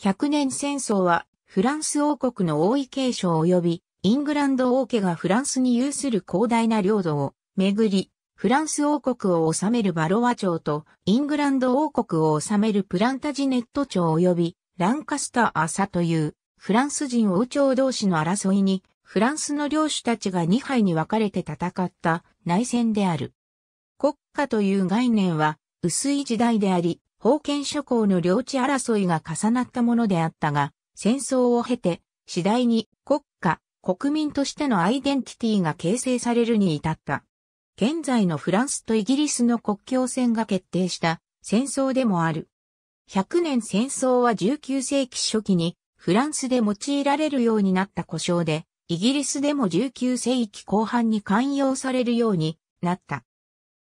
100年戦争はフランス王国の王位継承及びイングランド王家がフランスに有する広大な領土をめぐり、フランス王国を治めるバロワ朝とイングランド王国を治めるプランタジネット朝及びランカスター朝というフランス人王朝同士の争いにフランスの領主たちが2敗に分かれて戦った内戦である。国家という概念は薄い時代であり、封建諸侯の領地争いが重なったものであったが、戦争を経て、次第に国家、国民としてのアイデンティティが形成されるに至った。現在のフランスとイギリスの国境線が決定した戦争でもある。100年戦争は19世紀初期にフランスで用いられるようになった故障で、イギリスでも19世紀後半に寛容されるようになった。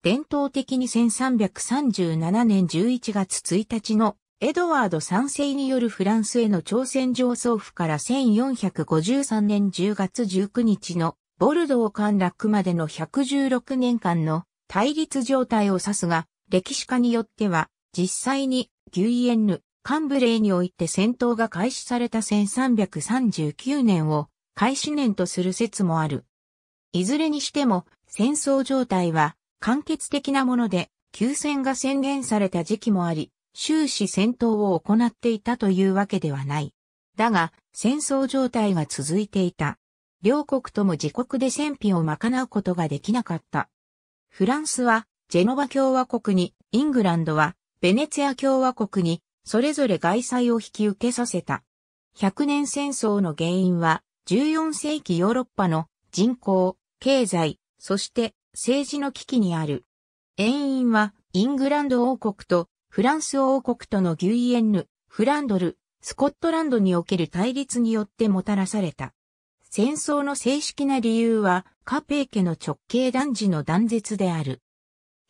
伝統的に1337年11月1日のエドワード三世によるフランスへの朝鮮上層府から1453年10月19日のボルドー陥落までの116年間の対立状態を指すが、歴史家によっては実際にギュイエンヌ、カンブレーにおいて戦闘が開始された1339年を開始年とする説もある。いずれにしても戦争状態は完結的なもので、休戦が宣言された時期もあり、終始戦闘を行っていたというわけではない。だが、戦争状態が続いていた。両国とも自国で戦費を賄うことができなかった。フランスは、ジェノバ共和国に、イングランドは、ベネツィア共和国に、それぞれ外債を引き受けさせた。100年戦争の原因は、14世紀ヨーロッパの人口、経済、そして政治の危機にある。遠因は、イングランド王国とフランス王国とのギュイエンヌ、フランドル、スコットランドにおける対立によってもたらされた。戦争の正式な理由は、カペー家の直系男児の断絶である。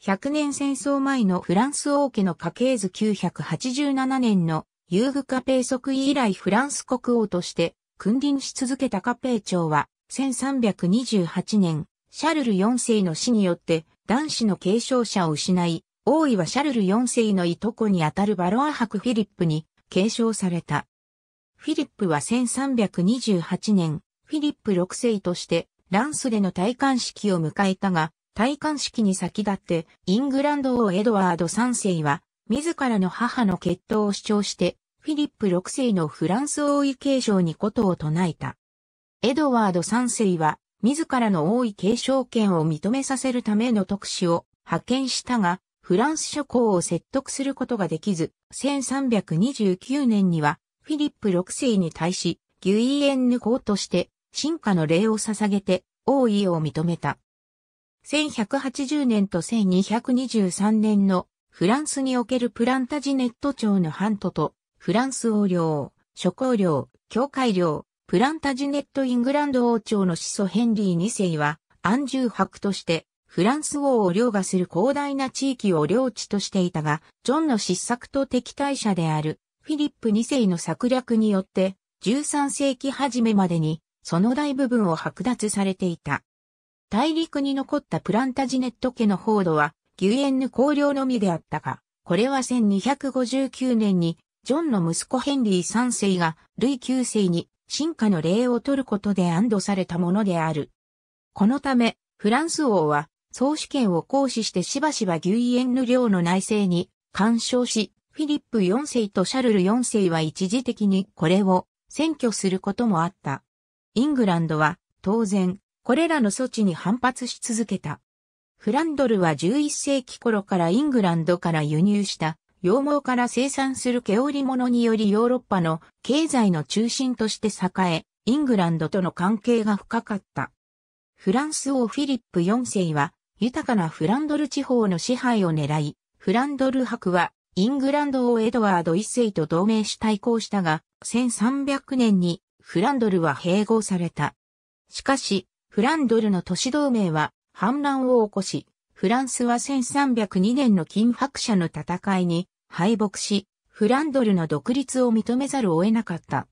100年戦争前のフランス王家の家系図987年の遊具カペー即位以来フランス国王として君臨し続けたカペー朝は1328年シャルル4世の死によって男子の継承者を失い、王位はシャルル4世のいとこにあたるバロア博フィリップに継承された。フィリップは1328年、フィリップ6世としてランスでの戴冠式を迎えたが、戴冠式に先立ってイングランド王エドワード3世は自らの母の血統を主張してフィリップ6世のフランス王位継承にことを唱えた。エドワード3世は自らの王位継承権を認めさせるための特使を派遣したが、フランス諸侯を説得することができず、1329年にはフィリップ6世に対し、ギュイエンヌ公として、進化の礼を捧げて、王位を認めた。1180年と1223年のフランスにおけるプランタジネット朝のハントと、フランス王領、諸侯領、教会領、プランタジネット・イングランド王朝の始祖ヘンリー2世は、安住伯として、フランス王を凌駕する広大な地域を領地としていたが、ジョンの失策と敵対者である、フィリップ2世の策略によって、13世紀初めまでに、その大部分を剥奪されていた。大陸に残ったプランタジネット家の報道は、ギュエンヌ公領のみであったが、これは1259年に、ジョンの息子ヘンリー3世が、ルイ9世に進化の例を取ることで安堵されたものである。このため、フランス王は、総主権を行使してしばしばギュイエンヌ領の内政に干渉し、フィリップ4世とシャルル4世は一時的にこれを占拠することもあった。イングランドは当然これらの措置に反発し続けた。フランドルは11世紀頃からイングランドから輸入した羊毛から生産する毛織物によりヨーロッパの経済の中心として栄え、イングランドとの関係が深かった。フランス王フィリップ4世は、豊かなフランドル地方の支配を狙い、フランドル博は、イングランド王エドワード1世と同盟し対抗したが、1300年にフランドルは併合された。しかし、フランドルの都市同盟は反乱を起こし、フランスは1302年の金白者の戦いに敗北し、フランドルの独立を認めざるを得なかった。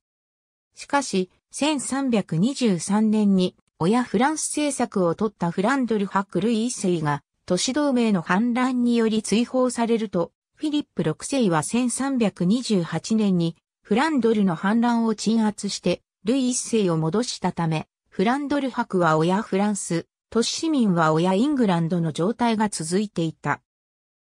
しかし、1323年に親フランス政策を取ったフランドル博ル一世が都市同盟の反乱により追放されると、フィリップ六世は1328年にフランドルの反乱を鎮圧して、ルイ一世を戻したため、フランドル博は親フランス、都市市民は親イングランドの状態が続いていた。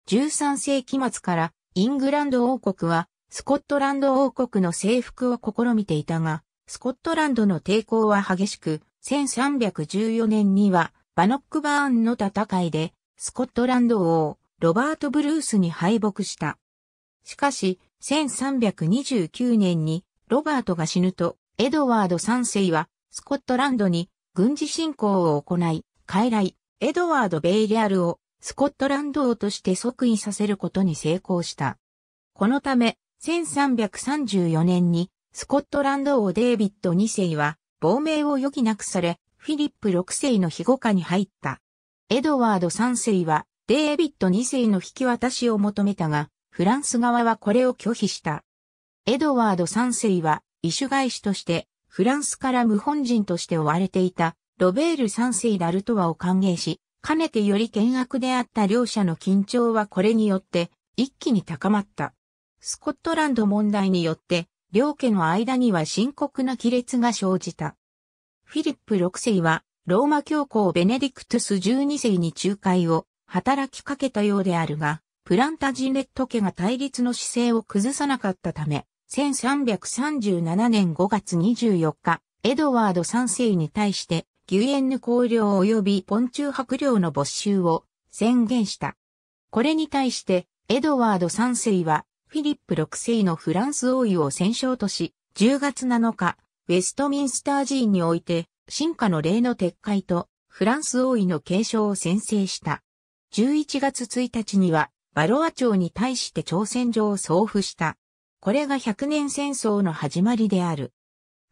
13世紀末からイングランド王国はスコットランド王国の征服を試みていたが、スコットランドの抵抗は激しく、1314年にはバノックバーンの戦いでスコットランド王ロバート・ブルースに敗北した。しかし、1329年にロバートが死ぬと、エドワード3世はスコットランドに軍事侵攻を行い、傀儡、エドワード・ベイリアルをスコットランド王として即位させることに成功した。このため、1334年にスコットランド王デイビッド2世は亡命を余儀なくされ、フィリップ6世の庇護下に入った。エドワード3世はデイビッド2世の引き渡しを求めたが、フランス側はこれを拒否した。エドワード3世は、異種外種として、フランスから無本人として追われていたロベール三世ダルトワを歓迎し、かねてより険悪であった両者の緊張はこれによって一気に高まった。スコットランド問題によって、両家の間には深刻な亀裂が生じた。フィリップ6世は、ローマ教皇ベネディクトス12世に仲介を働きかけたようであるが、プランタジネット家が対立の姿勢を崩さなかったため、1337年5月24日、エドワード3世に対してギュエンヌ公領及びポンチュー伯領の没収を宣言した。これに対して、エドワード3世は、フィリップ6世のフランス王位を戦勝とし、10月7日、ウェストミンスター寺院において、進化の例の撤回と、フランス王位の継承を宣誓した。11月1日には、バロア朝に対して朝鮮状を送付した。これが100年戦争の始まりである。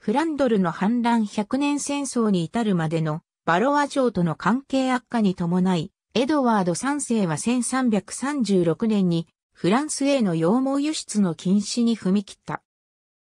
フランドルの反乱100年戦争に至るまでのバロア城との関係悪化に伴い、エドワード3世は1336年にフランスへの羊毛輸出の禁止に踏み切った。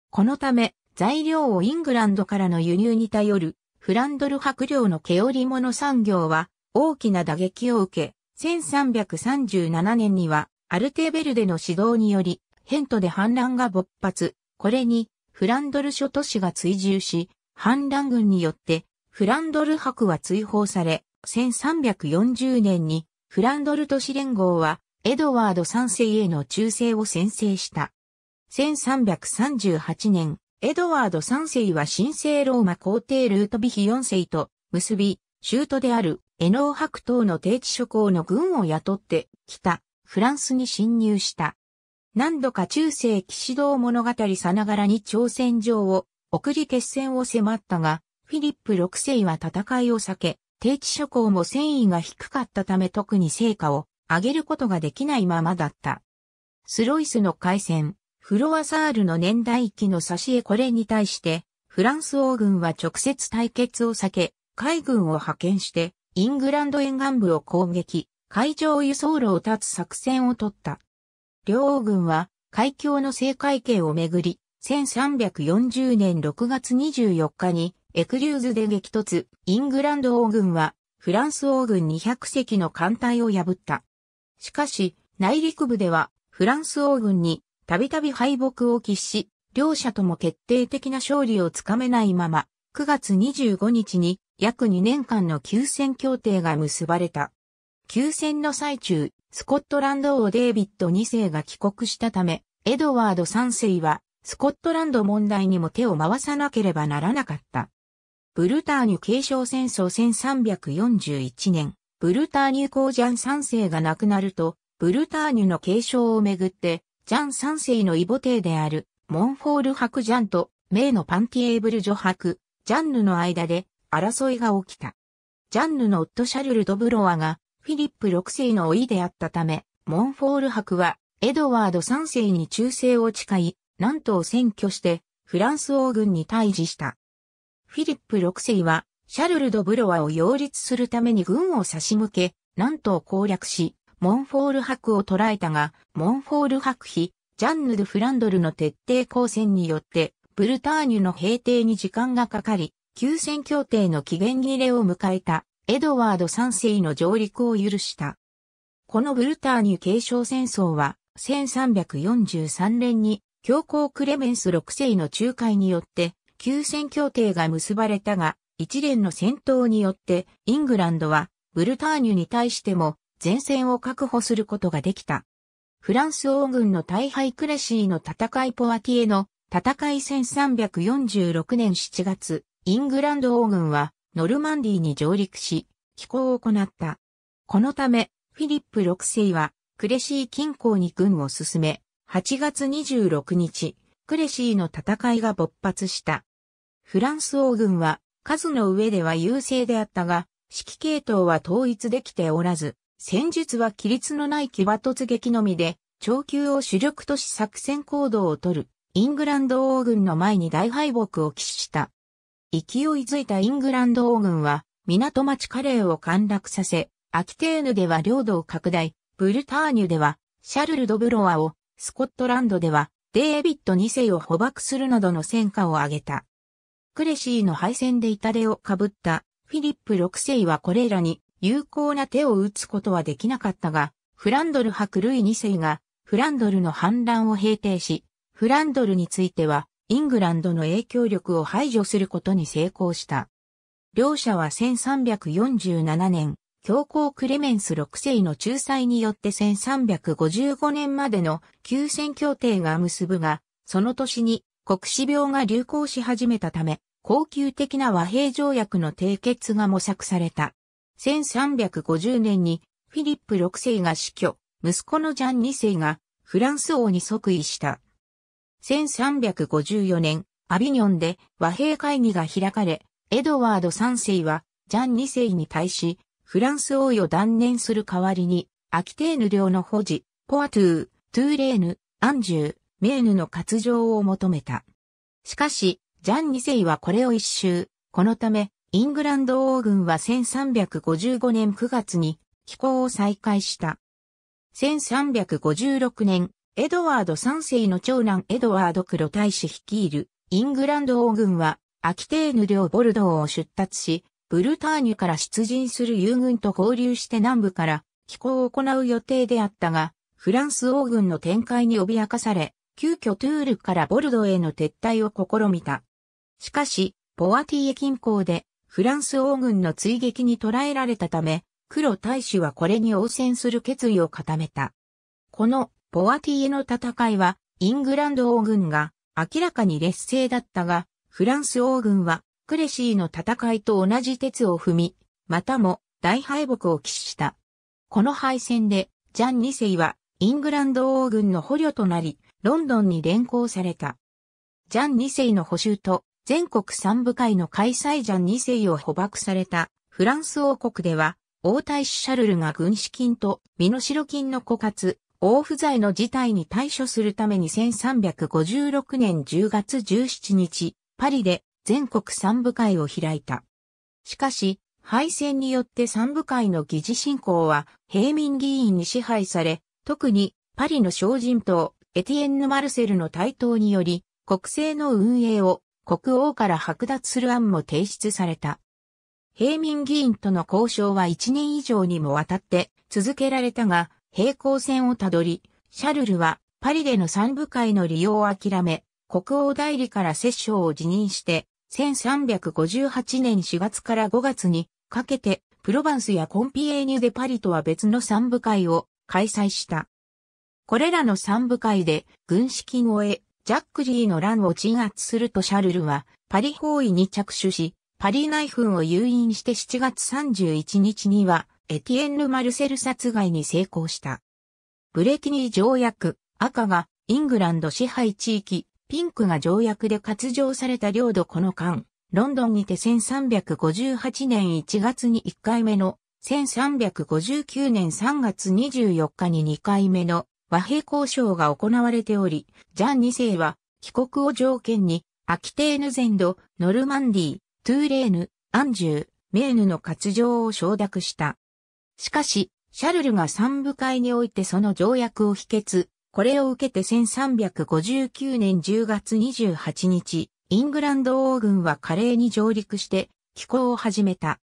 このため、材料をイングランドからの輸入に頼るフランドル白領の毛織物産業は大きな打撃を受け、1337年にはアルテーベルデの指導により、ヘントで反乱が勃発。これに、フランドル諸都市が追従し、反乱軍によってフランドル博は追放され、1340年にフランドル都市連合はエドワード3世への忠誠を宣誓した。1338年、エドワード3世は神聖ローマ皇帝ルートビヒ4世と結び、州都であるエノー博等の定置諸侯の軍を雇って北フランスに侵入した。何度か中世騎士道物語さながらに挑戦状を送り決戦を迫ったが、フィリップ6世は戦いを避け、低地諸侯も戦意が低かったため特に成果を上げることができないままだった。スロイスの海戦、フロアサールの年代記の差し絵これに対して、フランス王軍は直接対決を避け、海軍を派遣して、イングランド沿岸部を攻撃、海上輸送路を断つ作戦を取った。両王軍は海峡の正海権をめぐり、1340年6月24日にエクリューズで激突、イングランド王軍はフランス王軍200隻の艦隊を破った。しかし、内陸部ではフランス王軍にたびたび敗北を喫し、両者とも決定的な勝利をつかめないまま、9月25日に約2年間の休戦協定が結ばれた。休戦の最中、スコットランド王デイビッド2世が帰国したため、エドワード3世は、スコットランド問題にも手を回さなければならなかった。ブルターニュ継承戦争1341年、ブルターニュ公ジャン3世が亡くなると、ブルターニュの継承をめぐって、ジャン3世の異母帝である、モンフォール伯ジャンと、名のパンティエーブル女伯、ジャンヌの間で、争いが起きた。ジャンヌの夫シャルル・ドブロワが、フィリップ6世の老いであったため、モンフォール博は、エドワード3世に忠誠を誓い、南東を占拠して、フランス王軍に対峙した。フィリップ6世は、シャルル・ド・ブロワを擁立するために軍を差し向け、南東を攻略し、モンフォール博を捕らえたが、モンフォール博妃、ジャンヌ・ド・フランドルの徹底抗戦によって、ブルターニュの平定に時間がかかり、休戦協定の期限切れを迎えた。エドワード3世の上陸を許した。このブルターニュ継承戦争は、1343年に教皇クレメンス6世の仲介によって、休戦協定が結ばれたが、一連の戦闘によって、イングランドは、ブルターニュに対しても、前線を確保することができた。フランス王軍の大敗クレシーの戦いポアティエの戦い1346年7月、イングランド王軍はノルマンディーに上陸し、飛行を行った。このため、フィリップ6世は、クレシー近郊に軍を進め、8月26日、クレシーの戦いが勃発した。フランス王軍は、数の上では優勢であったが、指揮系統は統一できておらず、戦術は規律のない騎馬突撃のみで、長級を主力とし作戦行動をとる、イングランド王軍の前に大敗北を喫した。勢いづいたイングランド王軍は、港町カレーを陥落させ、アキテーヌでは領土を拡大、ブルターニュでは、シャルル・ドブロワを、スコットランドでは、デービッド2世を捕獲するなどの戦果を挙げた。クレシーの敗戦で痛手をかぶったフィリップ6世はこれらに有効な手を打つことはできなかったが、フランドル伯ルイ2世がフランドルの反乱を平定し、フランドルについてはイングランドの影響力を排除することに成功した。両者は1347年、教皇クレメンス6世の仲裁によって1355年までの休戦協定が結ぶが、その年に国死病が流行し始めたため、恒久的な和平条約の締結が模索された。1350年にフィリップ6世が死去、息子のジャン2世がフランス王に即位した。1354年、アビニョンで和平会議が開かれ、エドワード3世はジャン2世に対し、フランス王位を断念する代わりに、アキテーヌ領の保持、ポアトゥー、トゥーレーヌ、アンジュー、メーヌの割譲を求めた。しかし、ジャン2世はこれを一周。このため、イングランド王軍は1355年9月に、飛行を再開した。1356年、エドワード三世の長男エドワード黒大使率いるイングランド王軍はアキテーヌ領ボルドーを出立し、ブルターニュから出陣する友軍と合流して南部から飛行を行う予定であったが、フランス王軍の展開に脅かされ、急遽トゥールからボルドーへの撤退を試みた。しかし、ポアティエ近郊でフランス王軍の追撃に捕らえられたため、黒大使はこれに応戦する決意を固めた。このポアティエの戦いは、イングランド王軍が明らかに劣勢だったが、フランス王軍はクレシーの戦いと同じ鉄を踏み、またも大敗北を喫した。この敗戦で、ジャン2世はイングランド王軍の捕虜となり、ロンドンに連行された。ジャン2世の補修と全国三部会の開催ジャン2世を捕獲されたフランス王国では、王太子シャルルが軍資金と身代金の枯渇、大不在の事態に対処するために1356年10月17日、パリで全国三部会を開いた。しかし、敗戦によって三部会の議事進行は平民議員に支配され、特にパリの小人党、エティエンヌ・マルセルの台頭により、国政の運営を国王から剥奪する案も提出された。平民議員との交渉は1年以上にもわたって続けられたが、平行線をたどり、シャルルはパリでの三部会の利用を諦め、国王代理から摂政を辞任して、1358年4月から5月にかけて、プロヴァンスやコンピエーニュでパリとは別の三部会を開催した。これらの三部会で軍資金を得、ジャックリーの乱を鎮圧するとシャルルはパリ包囲に着手し、パリ内紛を誘引して7月31日にはエティエンヌ・マルセル殺害に成功した。ブレティニー条約、赤がイングランド支配地域、ピンクが条約で割譲された領土この間、ロンドンにて1358年1月に1回目の、1359年3月24日に2回目の和平交渉が行われており、ジャン2世は帰国を条件に、アキテーヌ全土、ノルマンディー、トゥーレーヌ、アンジュー、メーヌの割譲を承諾した。しかし、シャルルが三部会においてその条約を否決、これを受けて1359年10月28日、イングランド王軍は華麗に上陸して寄港を始めた。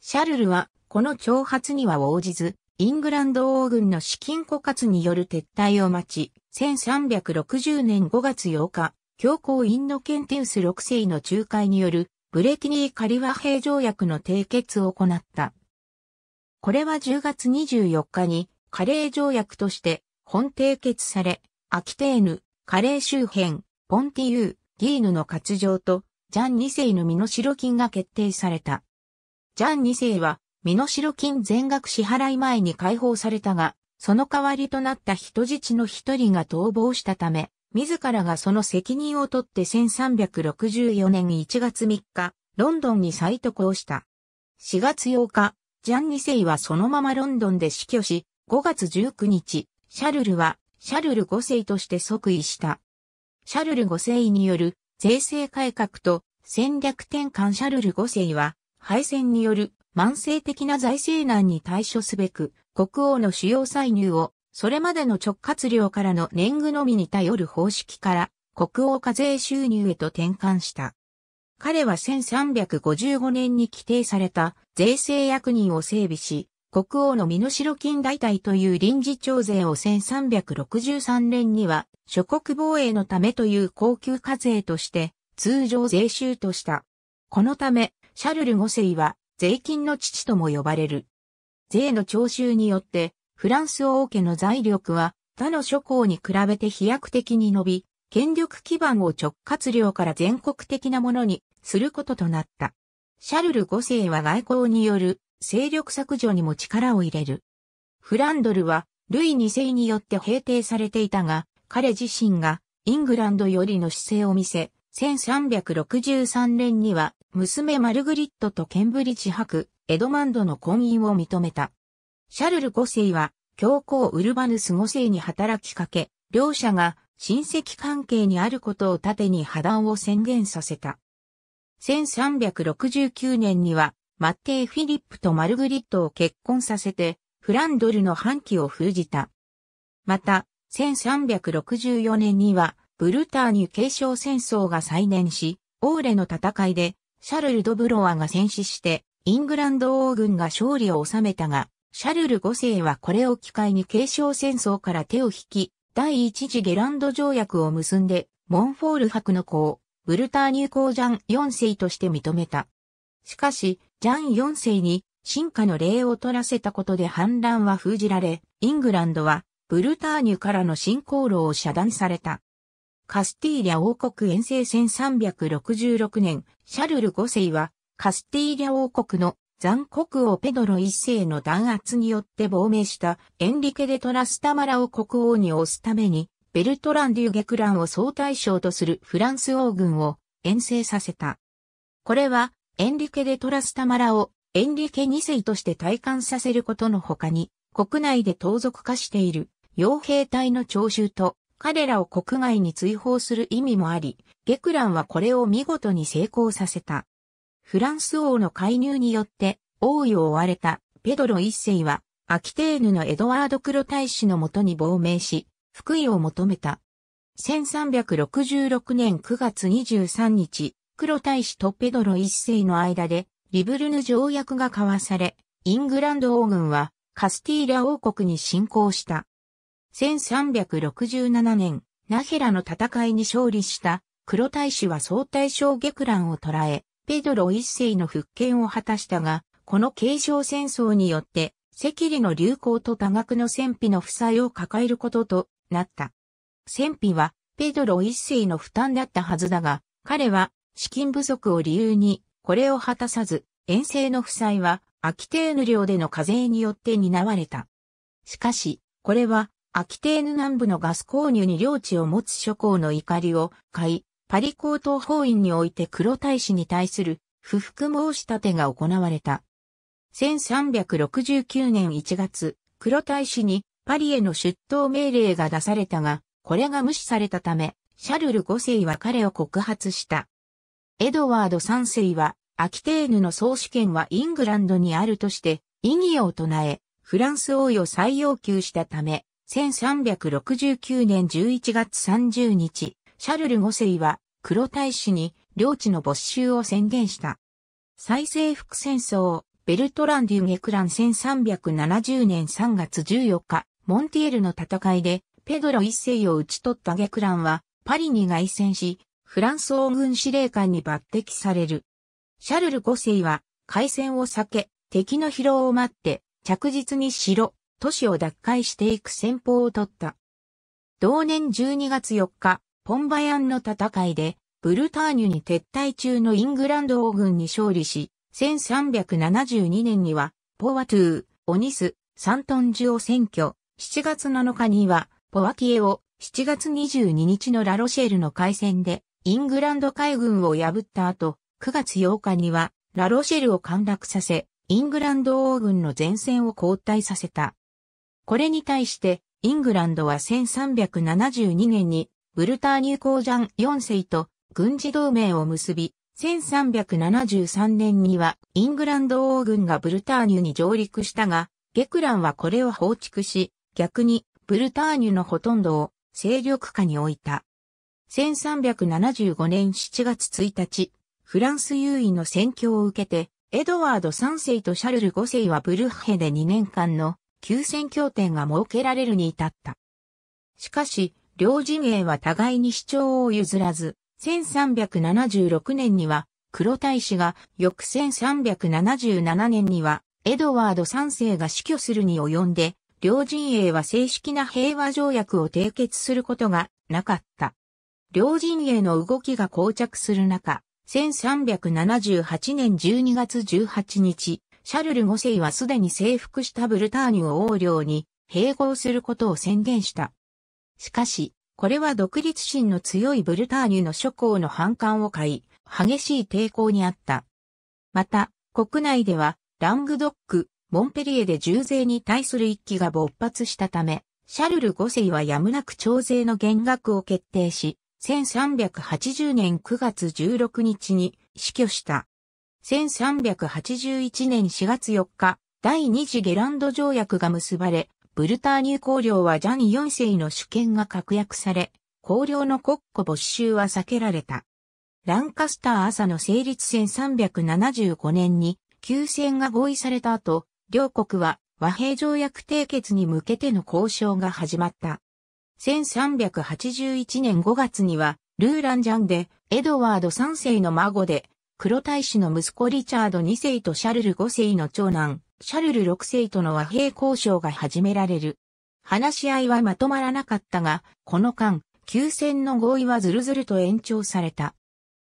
シャルルはこの挑発には応じず、イングランド王軍の資金枯渇による撤退を待ち、1360年5月8日、教皇インノケンテウス6世の仲介によるブレティニー・カリワ兵条約の締結を行った。これは10月24日にカレー条約として本締結され、アキテーヌ、カレー周辺、ポンティユー、ギーヌの割譲と、ジャン2世の身代金が決定された。ジャン2世は、身代金全額支払い前に解放されたが、その代わりとなった人質の一人が逃亡したため、自らがその責任を取って1364年1月3日、ロンドンに再渡航した。4月8日、ジャン2世はそのままロンドンで死去し、5月19日、シャルルは、シャルル5世として即位した。シャルル5世による税制改革と戦略転換シャルル5世は、敗戦による慢性的な財政難に対処すべく、国王の主要歳入を、それまでの直轄領からの年貢のみに頼る方式から、国王課税収入へと転換した。彼は1355年に規定された税制役人を整備し、国王の身代金代替という臨時徴税を1363年には諸国防衛のためという高級課税として通常税収とした。このため、シャルル五世は税金の父とも呼ばれる。税の徴収によって、フランス王家の財力は他の諸侯に比べて飛躍的に伸び、権力基盤を直轄領から全国的なものにすることとなった。シャルル5世は外交による勢力削除にも力を入れる。フランドルはルイ2世によって平定されていたが、彼自身がイングランドよりの姿勢を見せ、1363年には娘マルグリットとケンブリッジ博、エドマンドの婚姻を認めた。シャルル5世は教皇ウルバヌス5世に働きかけ、両者が親戚関係にあることを盾に破断を宣言させた。1369年には、マッテイ・フィリップとマルグリットを結婚させて、フランドルの反旗を封じた。また、1364年には、ブルターニュ継承戦争が再燃し、オーレの戦いで、シャルル・ド・ブロワが戦死して、イングランド王軍が勝利を収めたが、シャルル5世はこれを機会に継承戦争から手を引き、第一次ゲランド条約を結んで、モンフォール伯の子を、ブルターニュ公ジャン4世として認めた。しかし、ジャン4世に、進化の礼を取らせたことで反乱は封じられ、イングランドは、ブルターニュからの進行路を遮断された。カスティーリャ王国遠征1366年、シャルル5世は、カスティーリャ王国の残国王ペドロ一世の弾圧によって亡命したエンリケ・デ・トラスタマラを国王に推すために、ベルトラン・デュ・ゲクランを総大将とするフランス王軍を遠征させた。これは、エンリケ・デ・トラスタマラをエンリケ2世として体感させることの他に、国内で盗賊化している傭兵隊の徴収と彼らを国外に追放する意味もあり、ゲクランはこれを見事に成功させた。フランス王の介入によって王位を追われたペドロ一世はアキテーヌのエドワード黒大使のもとに亡命し、福井を求めた。1366年9月23日、黒大使とペドロ一世の間でリブルヌ条約が交わされ、イングランド王軍はカスティーラ王国に侵攻した。1367年、ナヘラの戦いに勝利した黒大使は総大将ゲクランを捕らえ、ペドロ一世の復権を果たしたが、この継承戦争によって、赤痢の流行と多額の戦費の負債を抱えることとなった。戦費は、ペドロ一世の負担だったはずだが、彼は資金不足を理由に、これを果たさず、遠征の負債は、アキテーヌ領での課税によって担われた。しかし、これは、アキテーヌ南部のガス購入に領地を持つ諸侯の怒りを買い、パリ高等法院において黒大使に対する不服申し立てが行われた。1369年1月、黒大使にパリへの出頭命令が出されたが、これが無視されたため、シャルル5世は彼を告発した。エドワード3世は、アキテーヌの総主権はイングランドにあるとして、異議を唱え、フランス王位を再要求したため、1369年11月30日、シャルル5世は黒大使に領地の没収を宣言した。再征服戦争、ベルトランデュ・ゲクラン1370年3月14日、モンティエルの戦いで、ペドロ一世を討ち取ったゲクランは、パリに凱旋し、フランス王軍司令官に抜擢される。シャルル5世は、海戦を避け、敵の疲労を待って、着実に城、都市を奪回していく戦法を取った。同年12月4日、ポンバヤンの戦いで、ブルターニュに撤退中のイングランド王軍に勝利し、1372年には、ポワトゥー、オニス、サントンジュを占拠、7月7日には、ポワキエを、7月22日のラロシェルの海戦で、イングランド海軍を破った後、9月8日には、ラロシェルを陥落させ、イングランド王軍の前線を後退させた。これに対して、イングランドは1372年にブルターニュ鉱山4世と軍事同盟を結び、1373年にはイングランド王軍がブルターニュに上陸したが、ゲクランはこれを放逐し、逆にブルターニュのほとんどを勢力下に置いた。1375年7月1日、フランス優位の戦況を受けて、エドワード3世とシャルル5世はブルッヘで2年間の休戦協定が設けられるに至った。しかし、両陣営は互いに主張を譲らず、1376年には黒大使が、翌1377年にはエドワード3世が死去するに及んで、両陣営は正式な平和条約を締結することがなかった。両陣営の動きが膠着する中、1378年12月18日、シャルル5世はすでに征服したブルターニュを王領に併合することを宣言した。しかし、これは独立心の強いブルターニュの諸侯の反感を買い、激しい抵抗にあった。また、国内では、ラングドック、モンペリエで重税に対する一揆が勃発したため、シャルル5世はやむなく徴税の減額を決定し、1380年9月16日に死去した。1381年4月4日、第二次ゲランド条約が結ばれ、ブルターニュ公領はジャン4世の主権が確約され、公領の国庫没収は避けられた。ランカスター朝の成立1375年に休戦が合意された後、両国は和平条約締結に向けての交渉が始まった。1381年5月には、ルーランジャンで、エドワード3世の孫で、黒大使の息子リチャード2世とシャルル5世の長男、シャルル6世との和平交渉が始められる。話し合いはまとまらなかったが、この間、休戦の合意はずるずると延長された。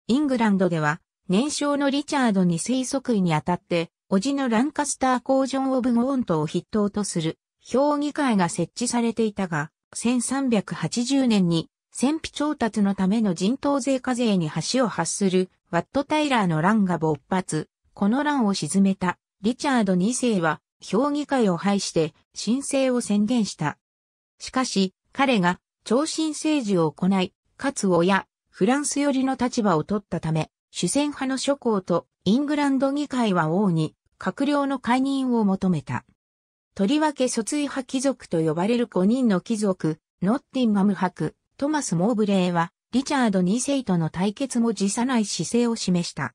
イングランドでは、年少のリチャード2世即位にあたって、叔父のランカスター工場オブゴーントを筆頭とする、評議会が設置されていたが、1380年に、戦費調達のための人頭税課税に橋を発する、ワットタイラーの乱が勃発、この乱を沈めた。リチャード2世は評議会を廃して申請を宣言した。しかし、彼が超新政治を行い、かつ親、フランス寄りの立場を取ったため、主戦派の諸侯とイングランド議会は王に閣僚の解任を求めた。とりわけ卒位派貴族と呼ばれる5人の貴族、ノッティンガム伯、トマス・モーブレーは、リチャード2世との対決も辞さない姿勢を示した。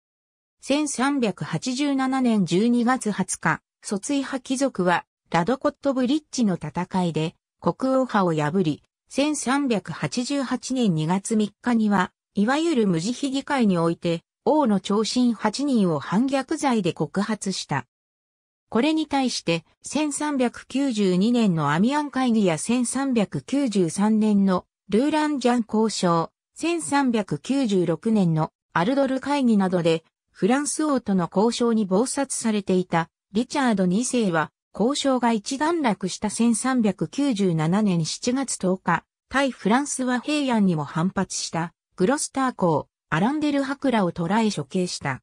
1387年12月20日、卒位派貴族は、ラドコットブリッジの戦いで、国王派を破り、1388年2月3日には、いわゆる無慈悲議会において、王の長身8人を反逆罪で告発した。これに対して、1392年のアミアン会議や1393年のルーランジャン交渉、1396年のアルドル会議などでフランス王との交渉に暴殺されていたリチャード2世は交渉が一段落した1397年7月10日、対フランスは平安にも反発したグロスター公、アランデル・ハクラを捕らえ処刑した。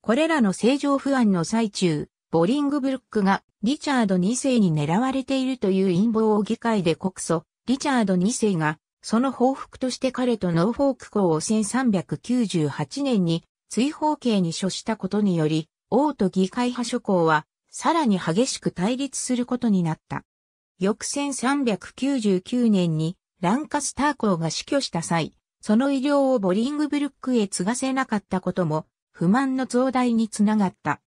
これらの政情不安の最中、ボリングブルックがリチャード2世に狙われているという陰謀を議会で告訴、リチャード2世がその報復として彼とノーフォーク公を1398年に追放刑に処したことにより、王と議会派諸侯は、さらに激しく対立することになった。翌1399年に、ランカスター公が死去した際、その医療をボリングブルックへ継がせなかったことも、不満の増大につながった。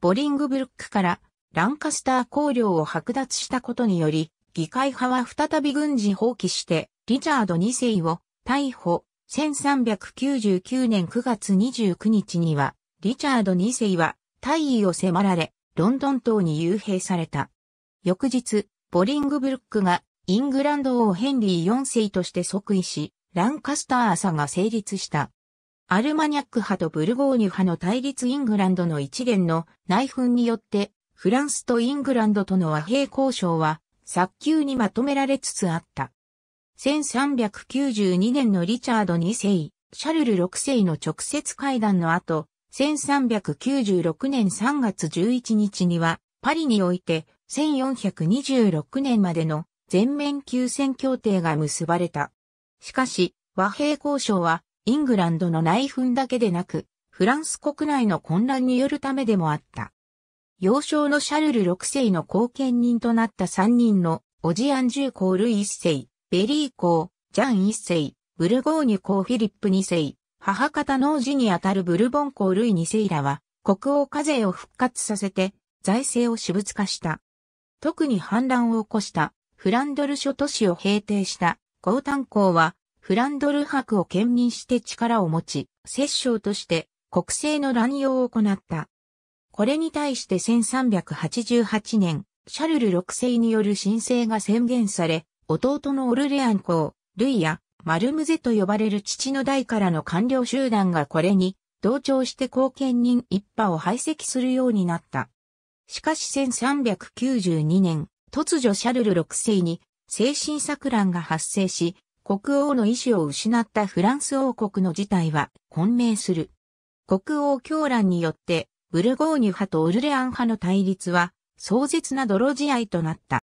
ボリングブルックからランカスター公領を剥奪したことにより、議会派は再び軍事放棄して、リチャード2世を逮捕、1399年9月29日には、リチャード2世は退位を迫られ、ロンドン島に幽閉された。翌日、ボリングブルックがイングランド王ヘンリー4世として即位し、ランカスター朝が成立した。アルマニャック派とブルゴーニュ派の対立イングランドの一連の内紛によって、フランスとイングランドとの和平交渉は早急にまとめられつつあった。1392年のリチャード2世、シャルル6世の直接会談の後、1396年3月11日には、パリにおいて、1426年までの全面休戦協定が結ばれた。しかし、和平交渉は、イングランドの内紛だけでなく、フランス国内の混乱によるためでもあった。幼少のシャルル6世の後見人となった3人の、オジアン・ジューコール1世、ベリー公、ジャン一世、ブルゴーニュ公フィリップ二世、母方の氏にあたるブルボン公ルイ二世らは、国王課税を復活させて、財政を私物化した。特に反乱を起こしたフランドル諸都市を平定した高炭公はフランドル博を兼任して力を持ち、摂政として国政の乱用を行った。これに対して1388年、シャルル6世による申請が宣言され、弟のオルレアン公、ルイやマルムゼと呼ばれる父の代からの官僚集団がこれに同調して後見人一派を排斥するようになった。しかし1392年、突如シャルル6世に精神錯乱が発生し、国王の意志を失ったフランス王国の事態は混迷する。国王狂乱によって、ブルゴーニュ派とオルレアン派の対立は、壮絶な泥仕合となった。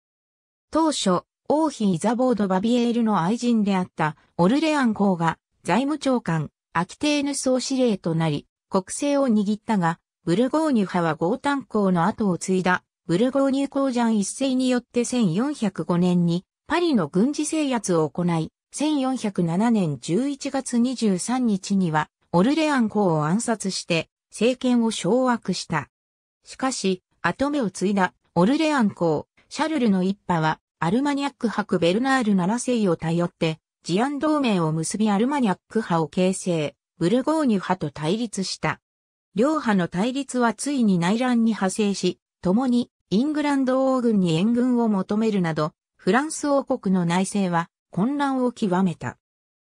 当初、王妃イザボード・バビエールの愛人であったオルレアン公が財務長官、アキテーヌ総司令となり、国政を握ったが、ブルゴーニュ派は豪炭公の後を継いだ、ブルゴーニュ公ジャン一世によって1405年にパリの軍事制圧を行い、1407年11月23日にはオルレアン公を暗殺して政権を掌握した。しかし、後目を継いだオルレアン公、シャルルの一派はアルマニャック派クベルナール7世を頼って、治安同盟を結びアルマニャック派を形成、ブルゴーニュ派と対立した。両派の対立はついに内乱に派生し、共にイングランド王軍に援軍を求めるなど、フランス王国の内政は混乱を極めた。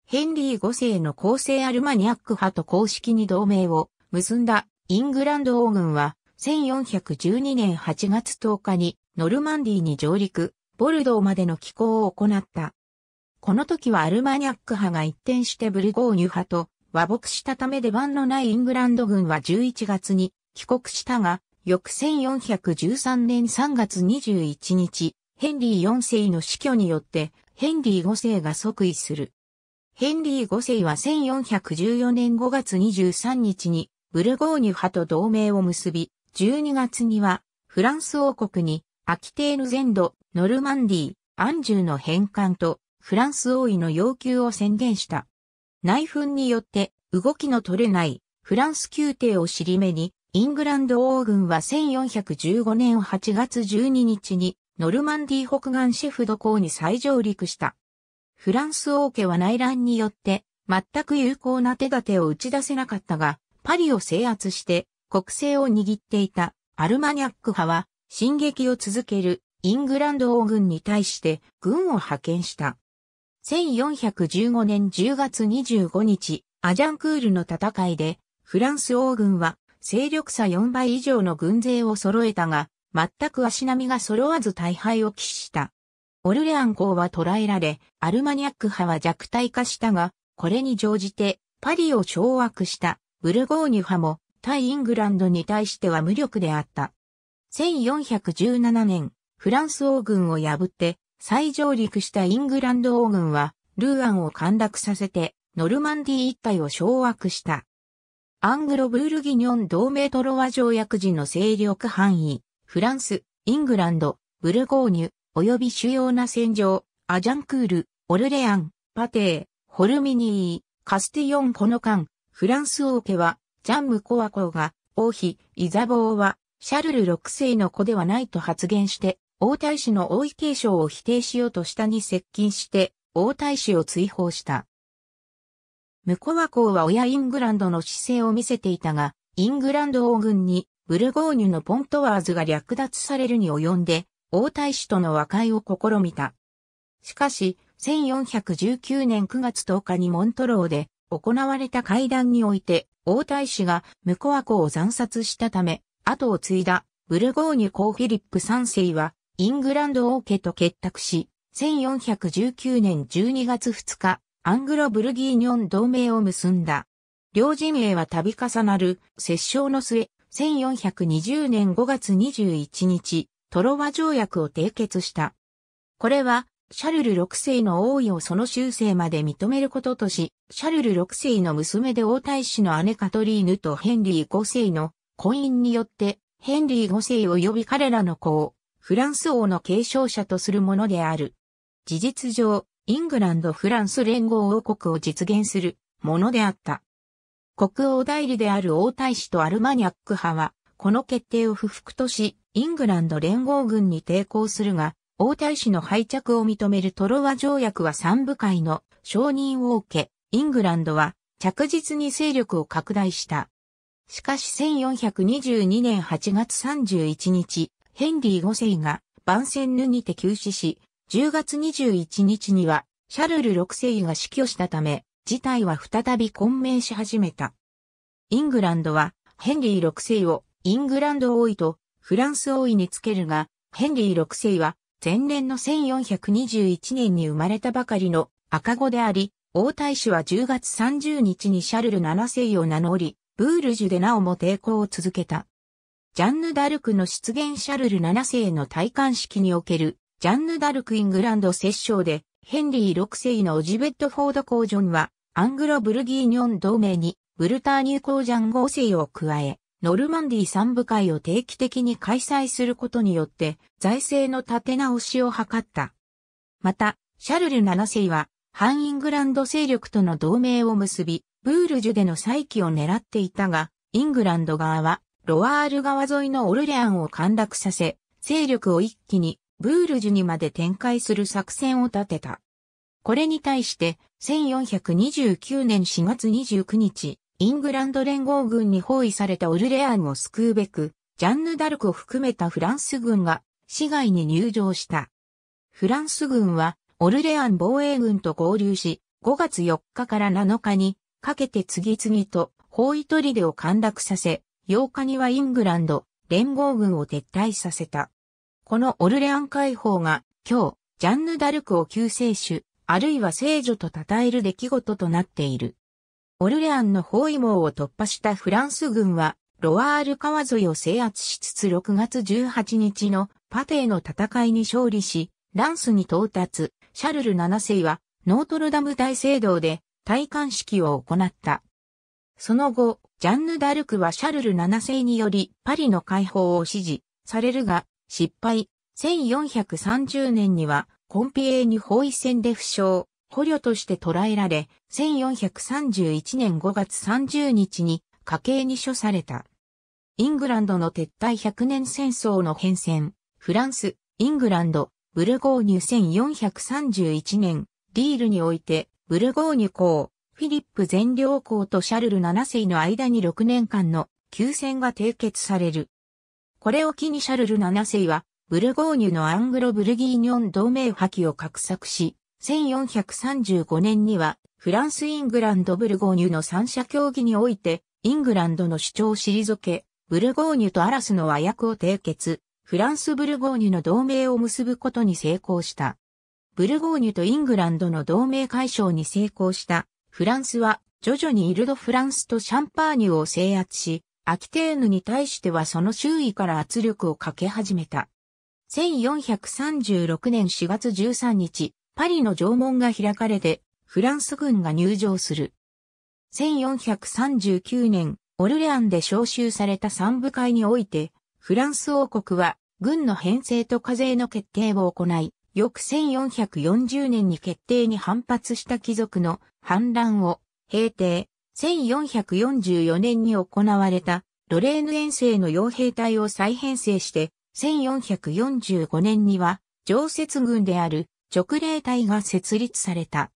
ヘンリー5世の公正アルマニャック派と公式に同盟を結んだイングランド王軍は1412年8月10日にノルマンディーに上陸、ボルドーまでの寄港を行った。この時はアルマニャック派が一転してブルゴーニュ派と和睦したため出番のないイングランド軍は11月に帰国したが、翌1413年3月21日、ヘンリー4世の死去によってヘンリー5世が即位する。ヘンリー5世は1414年5月23日にブルゴーニュ派と同盟を結び、12月にはフランス王国にアキテーヌ全土ノルマンディー、アンジュの返還とフランス王位の要求を宣言した。内紛によって動きの取れないフランス宮廷を尻目に、イングランド王軍は1415年8月12日にノルマンディー北岸シェフド港に再上陸した。フランス王家は内乱によって全く有効な手立てを打ち出せなかったが、パリを制圧して国政を握っていたアルマニャック派は進撃を続けるイングランド王軍に対して軍を派遣した。1415年10月25日、アジャンクールの戦いで、フランス王軍は勢力差4倍以上の軍勢を揃えたが、全く足並みが揃わず大敗を喫した。オルレアン公は捕らえられ、アルマニアック派は弱体化したが、これに乗じて、パリを掌握した、ブルゴーニュ派も、対イングランドに対しては無力であった。1417年、フランス王軍を破って再上陸したイングランド王軍は、ルーアンを陥落させて、ノルマンディ一帯を掌握した。アングロ・ブールギニョン同盟トロワ条約時の勢力範囲、フランス、イングランド、ブルゴーニュ、及び主要な戦場、アジャンクール、オルレアン、パテー、ホルミニー、カスティヨンこの間、フランス王家は、ジャンム・コワコが、王妃、イザボーは、シャルル6世の子ではないと発言して、王太子の王位継承を否定しようと下に接近して王太子を追放した。ムコワ公は親イングランドの姿勢を見せていたが、イングランド王軍にブルゴーニュのポントワーズが略奪されるに及んで、王太子との和解を試みた。しかし、1419年9月10日にモントローで行われた会談において、王太子がムコワ公を惨殺したため、後を継いだブルゴーニュ公フィリップ3世はイングランド王家と結託し、1419年12月2日、アングロブルギーニョン同盟を結んだ。両陣営は度重なる折衝の末、1420年5月21日、トロワ条約を締結した。これは、シャルル6世の王位をその終生まで認めることとし、シャルル6世の娘で王太子の姉カトリーヌとヘンリー5世の婚姻によって、ヘンリー5世及び彼らの子をフランス王の継承者とするものである。事実上、イングランド・フランス連合王国を実現するものであった。国王代理である王太子とアルマニャック派は、この決定を不服とし、イングランド連合軍に抵抗するが、王太子の敗着を認めるトロワ条約は三部会の承認を受け、イングランドは着実に勢力を拡大した。しかし1422年8月31日、ヘンリー5世が番宣ヌにて急死し、10月21日にはシャルル6世が死去したため、事態は再び混迷し始めた。イングランドはヘンリー6世をイングランド王位とフランス王位につけるが、ヘンリー6世は前年の1421年に生まれたばかりの赤子であり、王太子は10月30日にシャルル7世を名乗り、ブールジュでなおも抵抗を続けた。ジャンヌ・ダルクの出現シャルル7世の戴冠式における、ジャンヌ・ダルク・イングランド摂政で、ヘンリー6世のオジベットフォードコージョンは、アングロ・ブルギーニョン同盟に、ブルターニュコージャン5世を加え、ノルマンディ3部会を定期的に開催することによって、財政の立て直しを図った。また、シャルル7世は、反イングランド勢力との同盟を結び、ブールジュでの再起を狙っていたが、イングランド側はロワール川沿いのオルレアンを陥落させ、勢力を一気にブールジュにまで展開する作戦を立てた。これに対して、1429年4月29日、イングランド連合軍に包囲されたオルレアンを救うべく、ジャンヌ・ダルクを含めたフランス軍が市外に入場した。フランス軍はオルレアン防衛軍と合流し、5月4日から7日にかけて次々と包囲砦を陥落させ、8日にはイングランド連合軍を撤退させた。このオルレアン解放が今日、ジャンヌ・ダルクを救世主、あるいは聖女と称える出来事となっている。オルレアンの包囲網を突破したフランス軍は、ロワール川沿いを制圧しつつ6月18日のパテへの戦いに勝利し、ランスに到達、シャルル7世はノートルダム大聖堂で戴冠式を行った。その後、ジャンヌ・ダルクはシャルル7世によりパリの解放を指示されるが失敗。1430年にはコンピエーニ包囲戦で負傷、捕虜として捕らえられ、1431年5月30日に家計に処された。イングランドの撤退100年戦争の変遷、フランス、イングランド、ブルゴーニュ1431年、リールにおいて、ブルゴーニュ公、フィリップ全領公とシャルル7世の間に6年間の休戦が締結される。これを機にシャルル7世は、ブルゴーニュのアングロ・ブルギーニョン同盟破棄を画策し、1435年には、フランス・イングランド・ブルゴーニュの三者協議において、イングランドの主張を退け、ブルゴーニュとアラスの和訳を締結、フランス・ブルゴーニュの同盟を結ぶことに成功した。ブルゴーニュとイングランドの同盟解消に成功したフランスは徐々にイルドフランスとシャンパーニュを制圧し、アキテーヌに対してはその周囲から圧力をかけ始めた。1436年4月13日、パリの城門が開かれて、フランス軍が入城する。1439年、オルレアンで召集された三部会において、フランス王国は軍の編成と課税の決定を行い、翌1440年に決定に反発した貴族の反乱を、平定、1444年に行われた、ロレーヌ遠征の傭兵隊を再編成して、1445年には、常設軍である直令隊が設立された。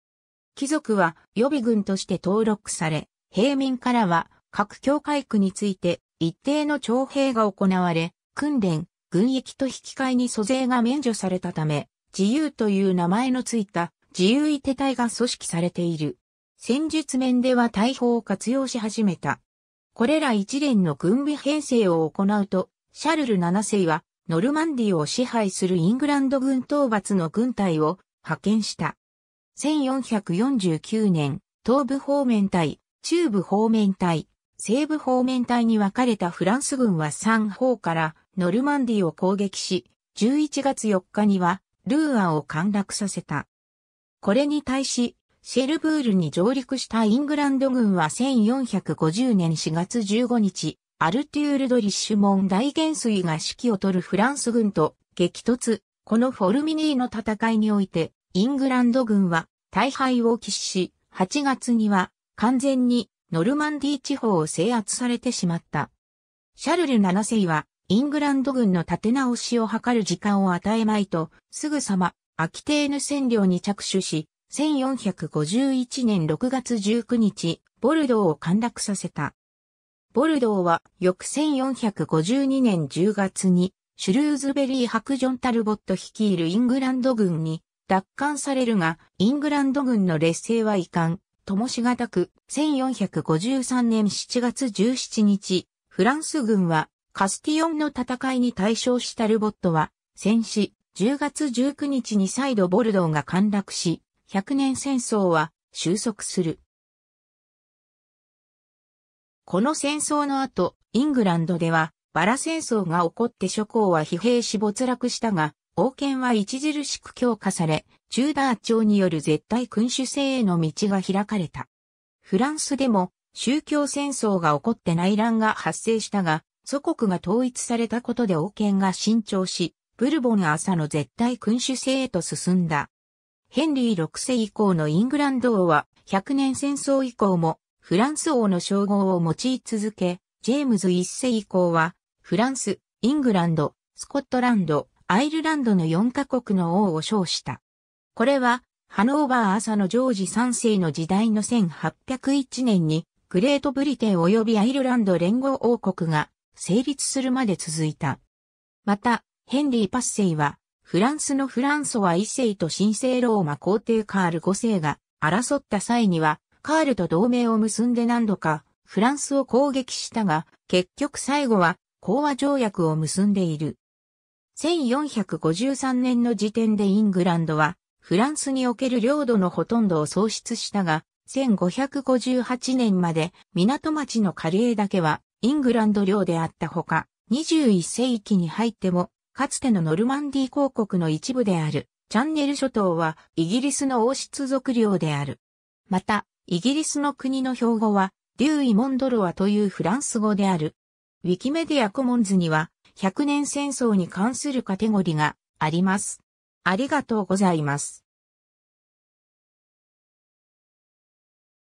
貴族は予備軍として登録され、平民からは各教会区について一定の徴兵が行われ、訓練、軍役と引き換えに租税が免除されたため、自由という名前のついた自由意手隊が組織されている。戦術面では大砲を活用し始めた。これら一連の軍備編成を行うと、シャルル7世はノルマンディを支配するイングランド軍討伐の軍隊を派遣した。1449年、東部方面隊、中部方面隊、西部方面隊に分かれたフランス軍は3方からノルマンディを攻撃し、11月4日にはルーアを陥落させた。これに対し、シェルブールに上陸したイングランド軍は1450年4月15日、アルテュール・ドリッシュモン大元帥が指揮を取るフランス軍と激突。このフォルミニーの戦いにおいて、イングランド軍は大敗を喫し、8月には完全にノルマンディ地方を制圧されてしまった。シャルル7世はイングランド軍の立て直しを図る時間を与えまいと、すぐさま、アキテーヌ占領に着手し、1451年6月19日、ボルドーを陥落させた。ボルドーは翌1452年10月にシュルーズベリーク・ジョン・タルボット率いるイングランド軍に奪還されるが、イングランド軍の劣勢は遺憾、ともしがたく、1453年7月17日、フランス軍はカスティオンの戦いに対象したルボットは、戦死、10月19日に再度ボルドーが陥落し、100年戦争は収束する。この戦争の後、イングランドでは、バラ戦争が起こって諸侯は疲弊し没落したが、王権は著しく強化され、チューダー朝による絶対君主制への道が開かれた。フランスでも宗教戦争が起こって内乱が発生したが、祖国が統一されたことで王権が伸長し、ブルボン朝の絶対君主制へと進んだ。ヘンリー6世以降のイングランド王は、100年戦争以降も、フランス王の称号を用い続け、ジェームズ1世以降は、フランス、イングランド、スコットランド、アイルランドの4カ国の王を称した。これは、ハノーバー朝のジョージ3世の時代の1801年に、グレートブリテン及びアイルランド連合王国が成立するまで続いた。また、ヘンリー・パッセイは、フランスのフランソワ一世と神聖ローマ皇帝カール五世が争った際には、カールと同盟を結んで何度かフランスを攻撃したが、結局最後は講和条約を結んでいる。1453年の時点でイングランドは、フランスにおける領土のほとんどを喪失したが、1558年まで港町のカレーだけはイングランド領であったほか、21世紀に入っても、かつてのノルマンディ公国の一部である、チャンネル諸島はイギリスの王室族領である。また、イギリスの国の標語は、デューイ・モンドロワというフランス語である。ウィキメディアコモンズには、100年戦争に関するカテゴリがあります。ありがとうございます。